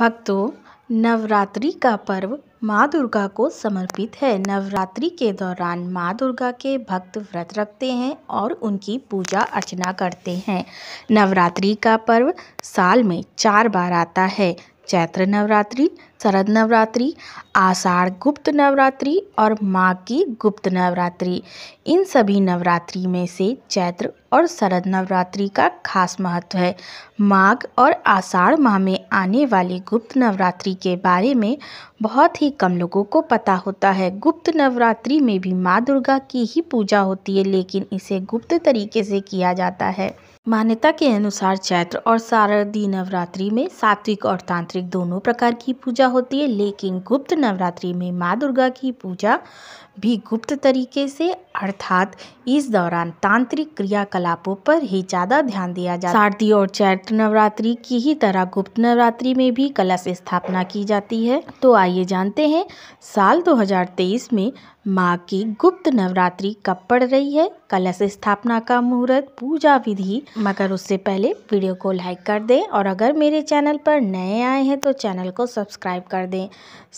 भक्तों नवरात्रि का पर्व माँ दुर्गा को समर्पित है नवरात्रि के दौरान माँ दुर्गा के भक्त व्रत रखते हैं और उनकी पूजा अर्चना करते हैं नवरात्रि का पर्व साल में चार बार आता है चैत्र नवरात्रि शरद नवरात्रि आषाढ़ गुप्त नवरात्रि और माघ की गुप्त नवरात्रि इन सभी नवरात्रि में से चैत्र और शरद नवरात्रि का खास महत्व है माघ और आषाढ़ माह में आने वाली गुप्त नवरात्रि के बारे में बहुत ही कम लोगों को पता होता है गुप्त नवरात्रि में भी माँ दुर्गा की ही पूजा होती है लेकिन इसे गुप्त तरीके से किया जाता है मान्यता के अनुसार चैत्र और शारदीय नवरात्रि में सात्विक और तांत्रिक दोनों प्रकार की पूजा होती है लेकिन गुप्त नवरात्रि में माँ दुर्गा की पूजा भी गुप्त तरीके से अर्थात इस दौरान तांत्रिक क्रियाकलापों पर ही ज़्यादा ध्यान दिया जाता है शारदीय और चैत्र नवरात्रि की ही तरह गुप्त नवरात्रि में भी कलश स्थापना की जाती है तो आइए जानते हैं साल 2023 में माँ की गुप्त नवरात्रि कब पड़ रही है कलश स्थापना का मुहूर्त पूजा विधि मगर उससे पहले वीडियो को लाइक कर दें और अगर मेरे चैनल पर नए आए हैं तो चैनल को सब्सक्राइब कर दें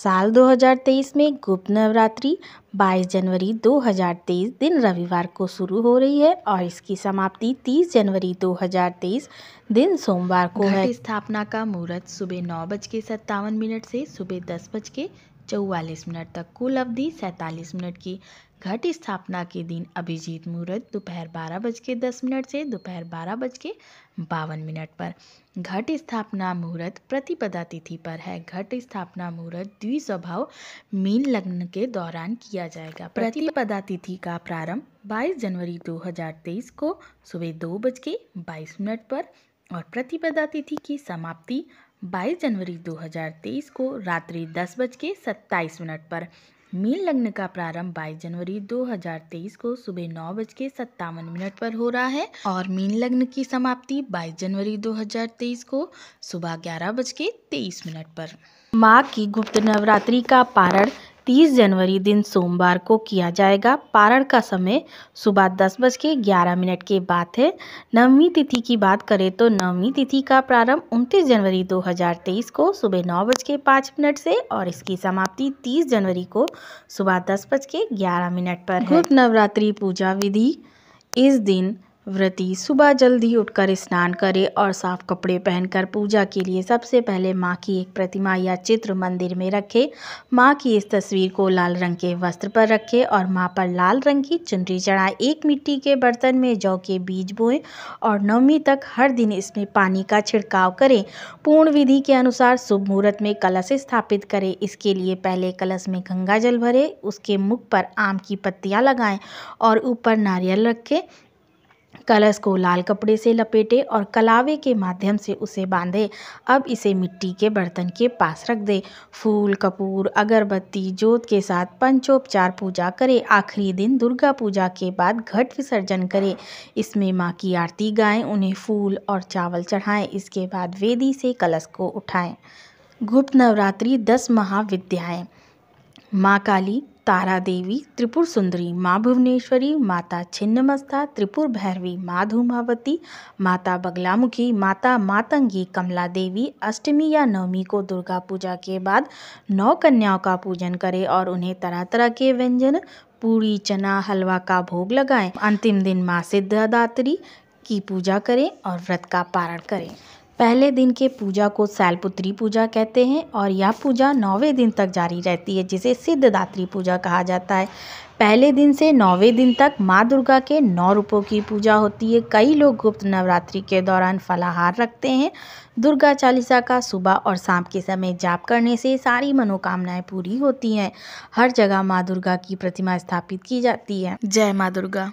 साल 2023 में गुप्त नवरात्रि 22 जनवरी 2023 दिन रविवार को शुरू हो रही है और इसकी समाप्ति 30 जनवरी 2023 दिन सोमवार को है स्थापना का मुहूर्त सुबह नौ बज के सत्तावन मिनट से सुबह दस बज के चौवालीस मिनट तक कुल अवधि सैंतालीस मिनट की घट स्थापना के दिन अभिजीत मुहूर्त दोपहर बारह बज के दस मिनट से दोपहर बारह बज के बावन मिनट पर घट स्थापना मुहूर्त प्रतिपदा तिथि पर है घट स्थापना मुहूर्त द्विस्वभाव मीन लग्न के दौरान किया जाएगा प्रतिपदा तिथि का प्रारंभ 22 जनवरी 2023 को सुबह दो बज के बाईस मिनट पर और प्रतिपदा तिथि की समाप्ति 22 जनवरी 2023 को रात्रि दस बज के सत्ताईस मिनट पर मीन लग्न का प्रारंभ 22 जनवरी 2023 को सुबह नौ बज के सत्तावन मिनट पर हो रहा है और मीन लग्न की समाप्ति 22 जनवरी 2023 को सुबह ग्यारह बज के तेईस मिनट पर माँ की गुप्त नवरात्रि का पारण तीस जनवरी दिन सोमवार को किया जाएगा पारण का समय सुबह दस बज के ग्यारह मिनट के बाद है नवमी तिथि की बात करें तो नवमी तिथि का प्रारंभ उनतीस जनवरी 2023 को सुबह नौ बज के पाँच मिनट से और इसकी समाप्ति तीस जनवरी को सुबह दस बज के ग्यारह मिनट पर गुप्त नवरात्रि पूजा विधि इस दिन व्रती सुबह जल्दी उठकर स्नान करें और साफ कपड़े पहनकर पूजा के लिए सबसे पहले माँ की एक प्रतिमा या चित्र मंदिर में रखें माँ की इस तस्वीर को लाल रंग के वस्त्र पर रखें और माँ पर लाल रंग की चुनरी चढ़ाएं एक मिट्टी के बर्तन में जौ के बीज बोएं और नवमी तक हर दिन इसमें पानी का छिड़काव करें पूर्ण विधि के अनुसार शुभ मुहूर्त में कलश स्थापित करें इसके लिए पहले कलश में गंगा जल भरें उसके मुख पर आम की पत्तियाँ लगाएँ और ऊपर नारियल रखें कलश को लाल कपड़े से लपेटे और कलावे के माध्यम से उसे बांधे अब इसे मिट्टी के बर्तन के पास रख दे फूल कपूर अगरबत्ती जोत के साथ पंचोपचार पूजा करें आखिरी दिन दुर्गा पूजा के बाद घट विसर्जन करें इसमें माँ की आरती गाएं उन्हें फूल और चावल चढ़ाएं इसके बाद वेदी से कलश को उठाएं गुप्त नवरात्रि दस महाविद्याएं माँ काली तारा देवी त्रिपुर सुंदरी माँ भुवनेश्वरी माता छिन्नमस्ता त्रिपुर भैरवी माँ धूमावती माता बगलामुखी माता मातंगी कमला देवी अष्टमी या नवमी को दुर्गा पूजा के बाद नौ कन्याओं का पूजन करें और उन्हें तरह तरह के व्यंजन पूरी चना हलवा का भोग लगाएं अंतिम दिन माँ सिद्धदात्री की पूजा करें और व्रत का पारण करें पहले दिन के पूजा को सैलपुत्री पूजा कहते हैं और यह पूजा नौवें दिन तक जारी रहती है जिसे सिद्धदात्री पूजा कहा जाता है पहले दिन से नौवें दिन तक माँ दुर्गा के नौ रूपों की पूजा होती है कई लोग गुप्त नवरात्रि के दौरान फलाहार रखते हैं दुर्गा चालीसा का सुबह और शाम के समय जाप करने से सारी मनोकामनाएं पूरी होती हैं हर जगह माँ दुर्गा की प्रतिमा स्थापित की जाती है जय माँ दुर्गा